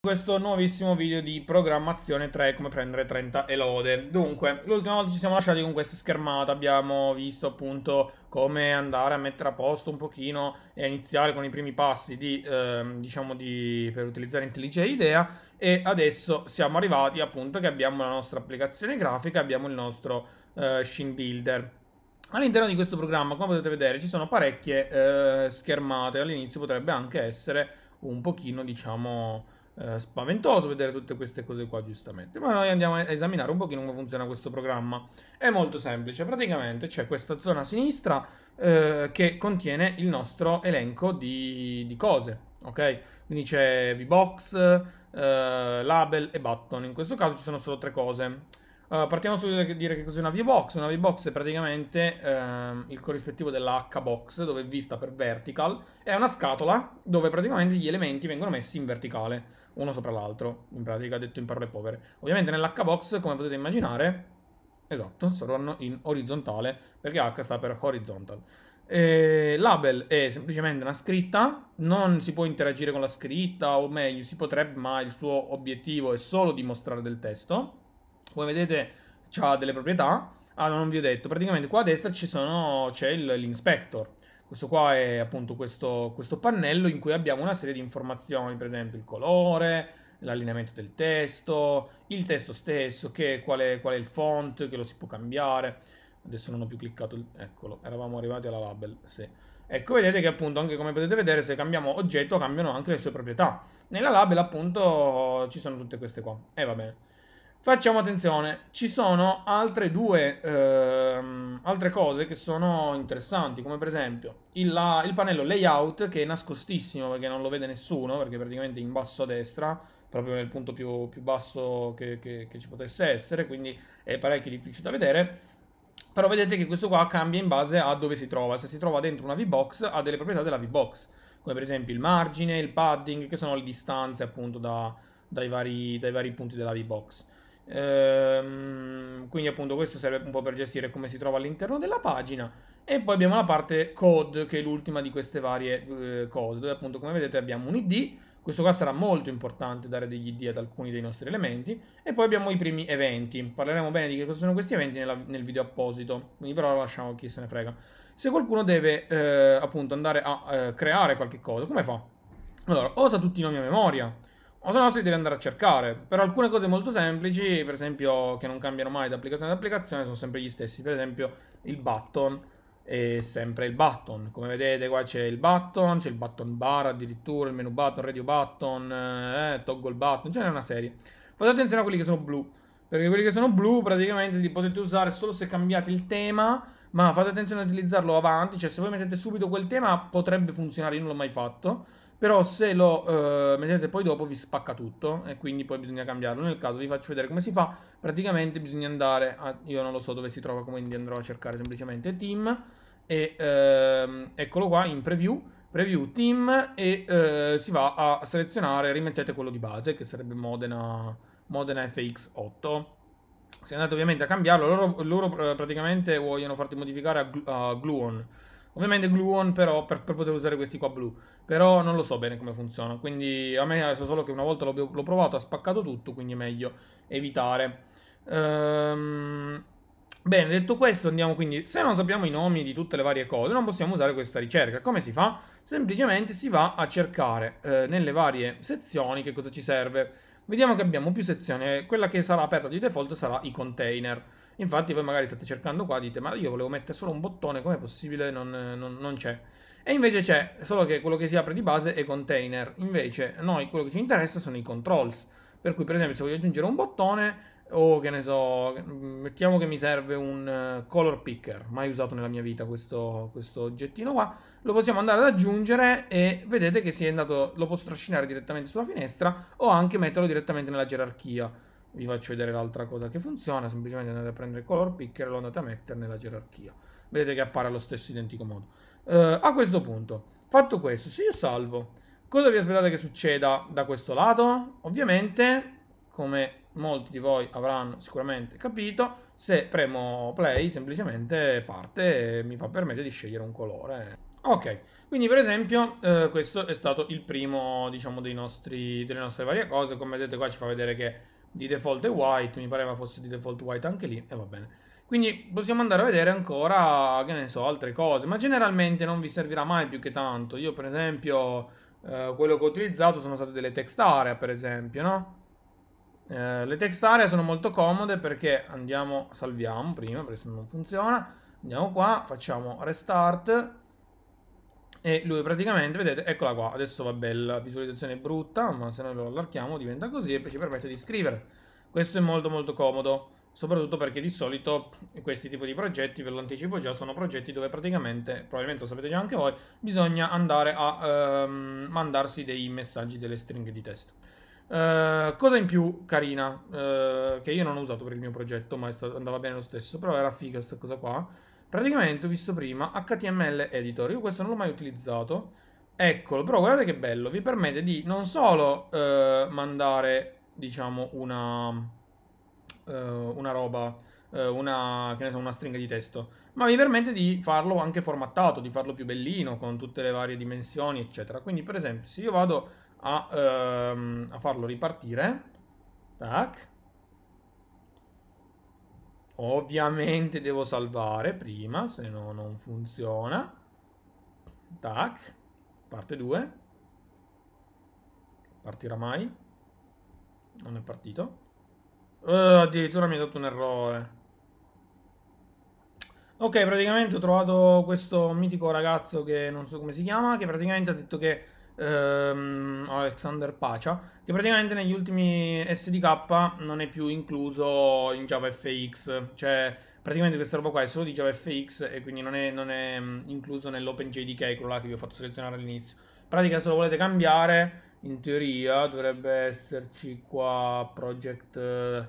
questo nuovissimo video di programmazione 3 come prendere 30 e lode dunque l'ultima volta ci siamo lasciati con questa schermata abbiamo visto appunto come andare a mettere a posto un pochino e iniziare con i primi passi di, eh, diciamo di, per utilizzare IntelliJ idea e adesso siamo arrivati appunto che abbiamo la nostra applicazione grafica abbiamo il nostro eh, scene builder All'interno di questo programma, come potete vedere, ci sono parecchie eh, schermate. All'inizio potrebbe anche essere un pochino, diciamo, eh, spaventoso vedere tutte queste cose qua, giustamente. Ma noi andiamo a esaminare un pochino come funziona questo programma. È molto semplice, praticamente c'è questa zona a sinistra eh, che contiene il nostro elenco di, di cose, ok? Quindi c'è VBox, eh, label e button. In questo caso ci sono solo tre cose. Uh, partiamo subito da dire che cos'è una V-Box. Una V-Box è praticamente ehm, il corrispettivo della H-Box, dove è vista per vertical. È una scatola dove praticamente gli elementi vengono messi in verticale, uno sopra l'altro, in pratica detto in parole povere. Ovviamente nell'H-Box, come potete immaginare, esatto, saranno in orizzontale, perché H sta per horizontal. Eh, label è semplicemente una scritta, non si può interagire con la scritta, o meglio, si potrebbe, ma il suo obiettivo è solo di mostrare del testo come vedete ha delle proprietà. Ah, non vi ho detto, praticamente qua a destra sono, c'è l'inspector. Questo qua è appunto questo, questo, pannello in cui abbiamo una serie di informazioni, per esempio il colore, l'allineamento del testo, il testo stesso, che, qual, è, qual è il font, che lo si può cambiare. Adesso non ho più cliccato, il... eccolo, eravamo arrivati alla label, sì. Ecco, vedete che appunto, anche come potete vedere, se cambiamo oggetto cambiano anche le sue proprietà. Nella label appunto ci sono tutte queste qua. E eh, va bene. Facciamo attenzione, ci sono altre due ehm, altre cose che sono interessanti, come per esempio il, la, il, pannello layout che è nascostissimo perché non lo vede nessuno, perché praticamente in basso a destra, proprio nel punto più, più basso che, che, che ci potesse essere, quindi è parecchio difficile da vedere. Però vedete che questo qua cambia in base a dove si trova, se si trova dentro una V-Box ha delle proprietà della V-Box, come per esempio il margine, il padding, che sono le distanze appunto da, dai, vari, dai vari punti della V-Box. Ehm, quindi appunto questo serve un po' per gestire come si trova all'interno della pagina. E poi abbiamo la parte code, che è l'ultima di queste varie eh, cose, dove appunto come vedete abbiamo un ID, questo qua sarà molto importante dare degli ID ad alcuni dei nostri elementi. E poi abbiamo i primi eventi. Parleremo bene di che cosa sono questi eventi nella, nel video apposito. Quindi però lasciamo chi se ne frega. Se qualcuno deve eh, appunto andare a eh, creare qualche cosa, come fa? Allora, osa tutti i nomi a memoria. O se no si deve andare a cercare. Per alcune cose molto semplici, per esempio che non cambiano mai da applicazione ad applicazione, sono sempre gli stessi. Per esempio il button è sempre il button. Come vedete qua c'è il button, c'è il button bar addirittura, il menu button, radio button, eh, toggle button, ce n'è cioè una serie. Fate attenzione a quelli che sono blu. Perché quelli che sono blu praticamente li potete usare solo se cambiate il tema, ma fate attenzione ad utilizzarlo avanti, cioè se voi mettete subito quel tema potrebbe funzionare, io non l'ho mai fatto però se lo eh, mettete poi dopo vi spacca tutto e quindi poi bisogna cambiarlo. Nel caso vi faccio vedere come si fa. Praticamente bisogna andare a... Io non lo so dove si trova, quindi andrò a cercare semplicemente team. E ehm, eccolo qua in preview. Preview team e eh, si va a selezionare, rimettete quello di base che sarebbe Modena, Modena FX8. Se andate ovviamente a cambiarlo, loro, loro eh, praticamente vogliono farti modificare a, glu a Gluon Ovviamente gluon però per, per, poter usare questi qua blu. Però non lo so bene come funziona. Quindi a me so solo che una volta l'ho, provato, ha spaccato tutto, quindi è meglio evitare. Ehm... Bene, detto questo andiamo quindi, se non sappiamo i nomi di tutte le varie cose, non possiamo usare questa ricerca. Come si fa? Semplicemente si va a cercare eh, nelle varie sezioni che cosa ci serve. Vediamo che abbiamo più sezioni, eh, quella che sarà aperta di default sarà i container. Infatti voi magari state cercando qua, dite ma io volevo mettere solo un bottone, com'è possibile? Non, non, non c'è. E invece c'è, solo che quello che si apre di base è container. Invece noi quello che ci interessa sono i controls. Per cui per esempio se voglio aggiungere un bottone o che ne so, mettiamo che mi serve un eh, color picker, mai usato nella mia vita questo, questo oggettino qua, lo possiamo andare ad aggiungere e vedete che si è andato, lo posso trascinare direttamente sulla finestra o anche metterlo direttamente nella gerarchia vi faccio vedere l'altra cosa che funziona, semplicemente andate a prendere il color picker e lo andate a mettere nella gerarchia. Vedete che appare allo stesso identico modo. Uh, a questo punto, fatto questo, se io salvo, cosa vi aspettate che succeda da questo lato? Ovviamente, come molti di voi avranno sicuramente capito, se premo play semplicemente parte e mi fa permettere di scegliere un colore. Ok, quindi per esempio eh, questo è stato il primo, diciamo, dei nostri, delle nostre varie cose. Come vedete qua ci fa vedere che di default è white, mi pareva fosse di default white anche lì, e va bene. Quindi possiamo andare a vedere ancora, che ne so, altre cose, ma generalmente non vi servirà mai più che tanto. Io per esempio, eh, quello che ho utilizzato sono state delle text area, per esempio, no? Eh, le text area sono molto comode perché andiamo, salviamo prima, perché se non funziona, andiamo qua, facciamo restart, e lui praticamente, vedete, eccola qua. Adesso vabbè, la visualizzazione è brutta, ma se noi lo allarchiamo diventa così e ci permette di scrivere. Questo è molto molto comodo, soprattutto perché di solito questi tipi di progetti, ve lo anticipo già, sono progetti dove praticamente, probabilmente lo sapete già anche voi, bisogna andare a ehm, mandarsi dei messaggi, delle stringhe di testo. Uh, cosa in più carina, uh, che io non ho usato per il mio progetto, ma andava bene lo stesso, però era figa questa cosa qua Praticamente ho visto prima HTML Editor, io questo non l'ho mai utilizzato. Eccolo, però guardate che bello, vi permette di non solo eh, mandare, diciamo, una, eh, una roba, eh, una, che ne so, una stringa di testo, ma vi permette di farlo anche formattato, di farlo più bellino, con tutte le varie dimensioni, eccetera. Quindi, per esempio, se io vado a, ehm, a farlo ripartire, tac, Ovviamente devo salvare prima, se no non funziona. Tac, parte 2. Partirà mai? Non è partito. Uh, addirittura mi ha dato un errore. Ok, praticamente ho trovato questo mitico ragazzo che non so come si chiama, che praticamente ha detto che ehm, Alexander Pacia, che praticamente negli ultimi SDK non è più incluso in JavaFX, cioè praticamente questa roba qua è solo di JavaFX e quindi non è, non è mm, incluso nell'OpenJDK, quello là che vi ho fatto selezionare all'inizio. In pratica se lo volete cambiare, in teoria dovrebbe esserci qua project, eh,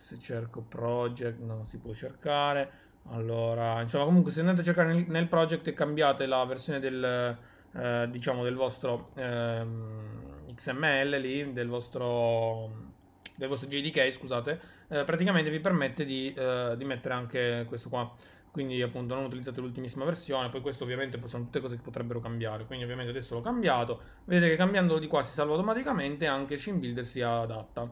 se cerco project non si può cercare, allora insomma comunque se andate a cercare nel, nel project e cambiate la versione del eh, diciamo del vostro ehm, XML lì, del vostro del vostro JDK, scusate, eh, praticamente vi permette di, eh, di, mettere anche questo qua. Quindi appunto non utilizzate l'ultimissima versione, poi questo ovviamente sono tutte cose che potrebbero cambiare, quindi ovviamente adesso l'ho cambiato, vedete che cambiandolo di qua si salva automaticamente e anche Shim Builder si adatta.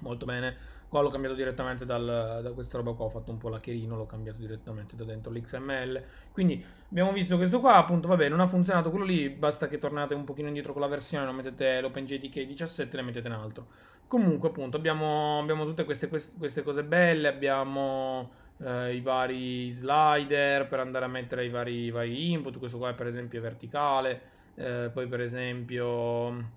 Molto bene. Qua l'ho cambiato direttamente dal, da questa roba qua, ho fatto un po' l'acherino, l'ho cambiato direttamente da dentro l'XML. Quindi abbiamo visto questo qua, appunto, vabbè, non ha funzionato quello lì, basta che tornate un pochino indietro con la versione, non mettete l'OpenJDK 17 ne mettete un altro. Comunque, appunto, abbiamo, abbiamo tutte queste, queste, queste, cose belle, abbiamo eh, i vari slider per andare a mettere i vari, i vari input, questo qua è per esempio verticale, eh, poi per esempio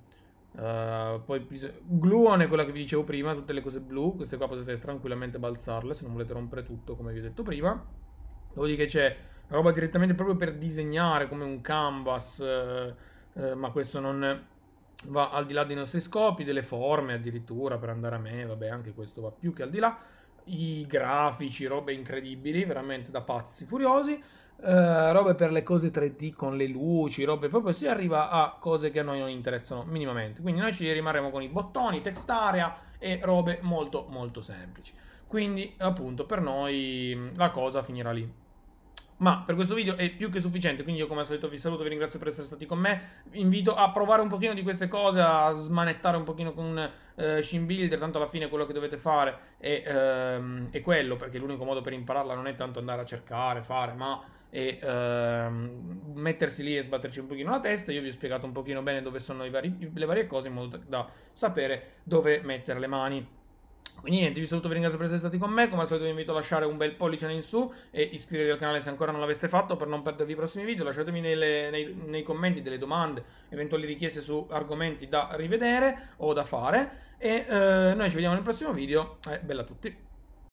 Uh, poi gluone, quella che vi dicevo prima, tutte le cose blu, queste qua potete tranquillamente balzarle se non volete rompere tutto come vi ho detto prima. Dopodiché c'è roba direttamente proprio per disegnare come un canvas, eh, eh, ma questo non va al di là dei nostri scopi, delle forme addirittura per andare a me, vabbè anche questo va più che al di là. I grafici, robe incredibili, veramente da pazzi furiosi eh, robe per le cose 3D con le luci, robe proprio si arriva a cose che a noi non interessano minimamente. Quindi noi ci rimarremo con i bottoni, textarea e robe molto molto semplici. Quindi appunto per noi la cosa finirà lì. Ma per questo video è più che sufficiente, quindi io come al solito vi saluto, vi ringrazio per essere stati con me, vi invito a provare un pochino di queste cose, a smanettare un pochino con eh, Shin Builder, tanto alla fine quello che dovete fare è, ehm, è quello, perché l'unico modo per impararla non è tanto andare a cercare, fare, ma e uh, mettersi lì e sbatterci un pochino la testa. Io vi ho spiegato un pochino bene dove sono vari, le varie cose in modo da sapere dove mettere le mani. Quindi niente, vi saluto, vi ringrazio per essere stati con me, come al solito vi invito a lasciare un bel pollice in su e iscrivervi al canale se ancora non l'aveste fatto per non perdervi i prossimi video, lasciatemi nelle, nei, nei, commenti delle domande, eventuali richieste su argomenti da rivedere o da fare e eh, noi ci vediamo nel prossimo video, eh, bella a tutti!